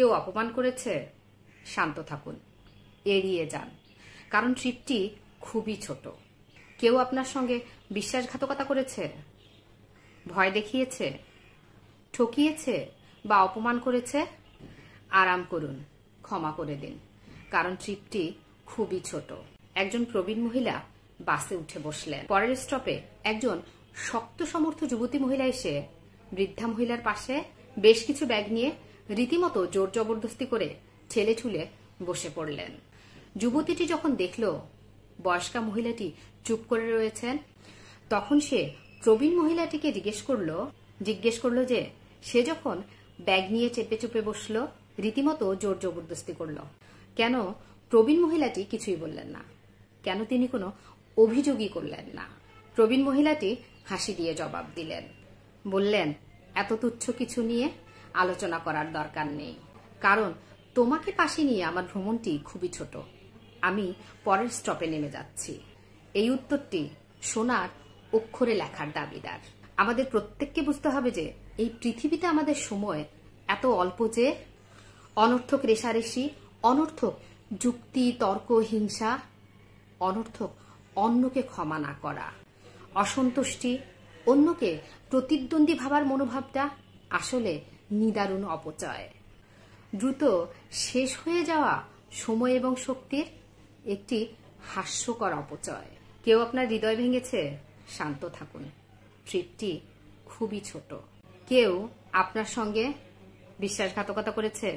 কেউ অপমান করেছে শান্ত থাকুন এড়িয়ে যান কারণ ট্রিপটি খুবই ছোট কেউ আপনার সঙ্গে বিশ্বাসঘাতকতা করেছে ভয় দেখিয়েছে ঠকিয়েছে বা অপমান করেছে আরাম করুন ক্ষমা করে দিন কারণ ট্রিপটি খুবই ছোট একজন প্রবীণ মহিলা বাসে উঠে বসলেন পরের স্টপে একজন শক্ত সমর্থ যুবতী মহিলা এসে বৃদ্ধা মহিলার পাশে বেশ কিছু ব্যাগ নিয়ে রীতিমতো জোর জবরদস্তি করে ঠেলে ঠুলে বসে পড়লেন যুবতীটি যখন দেখল বয়স্কা মহিলাটি চুপ করে রয়েছেন তখন সে প্রবীণ মহিলাটিকে জিজ্ঞেস করল জিজ্ঞেস করল যে সে যখন ব্যাগ নিয়ে চেপে চুপে বসল রীতিমতো জোর জবরদস্তি করল কেন প্রবীণ মহিলাটি কিছুই বললেন না কেন তিনি কোনো অভিযোগই করলেন না প্রবীণ মহিলাটি হাসি দিয়ে জবাব দিলেন বললেন এত তুচ্ছ কিছু নিয়ে আলোচনা করার দরকার নেই কারণ তোমাকে পাশে নিয়ে আমার ভ্রমণটি খুবই ছোট আমি পরের স্টপে নেমে যাচ্ছি এই উত্তরটি সোনার অক্ষরে লেখার দাবিদার আমাদের প্রত্যেককে বুঝতে হবে যে এই পৃথিবীতে আমাদের সময় এত অল্প যে অনর্থক রেশারেশি অনর্থক যুক্তি তর্ক হিংসা অনর্থক অন্যকে ক্ষমা না করা অসন্তুষ্টি অন্যকে প্রতিদ্বন্দ্বী ভাবার মনোভাবটা আসলে নিদারুণ অপচয় দ্রুত শেষ হয়ে যাওয়া সময় এবং শক্তির একটি হাস্যকর অপচয় কেউ আপনার হৃদয় ভেঙেছে শান্ত থাকুন ট্রিপটি খুবই ছোট কেউ আপনার সঙ্গে বিশ্বাসঘাতকতা করেছে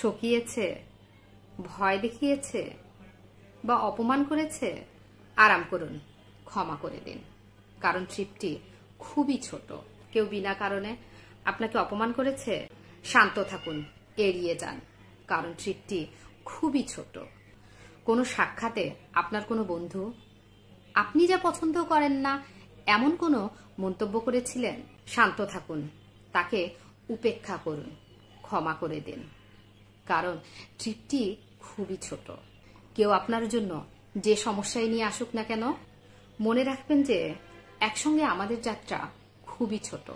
ঠকিয়েছে ভয় দেখিয়েছে বা অপমান করেছে আরাম করুন ক্ষমা করে দিন কারণ ট্রিপটি খুবই ছোট কেউ বিনা কারণে আপনাকে অপমান করেছে শান্ত থাকুন এড়িয়ে যান কারণ ট্রিপটি খুবই ছোট কোনো সাক্ষাতে আপনার কোনো বন্ধু আপনি যা পছন্দ করেন না এমন কোনো মন্তব্য করেছিলেন শান্ত থাকুন তাকে উপেক্ষা করুন ক্ষমা করে দিন কারণ ট্রিপটি খুবই ছোট কেউ আপনার জন্য যে সমস্যায় নিয়ে আসুক না কেন মনে রাখবেন যে একসঙ্গে আমাদের যাত্রা খুবই ছোট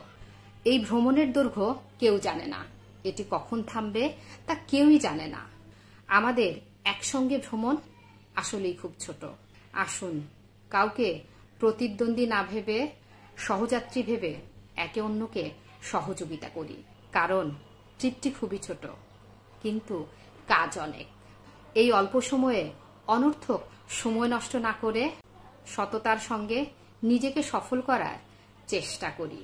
এই ভ্রমণের দৈর্ঘ্য কেউ জানে না এটি কখন থামবে তা কেউই জানে না আমাদের একসঙ্গে ভ্রমণ আসলেই খুব ছোট আসুন কাউকে প্রতিদ্বন্দ্বী না ভেবে সহযাত্রী ভেবে একে অন্যকে সহযোগিতা করি কারণ ট্রিপটি খুবই ছোট কিন্তু কাজ অনেক এই অল্প সময়ে অনর্থক সময় নষ্ট না করে সততার সঙ্গে নিজেকে সফল করার চেষ্টা করি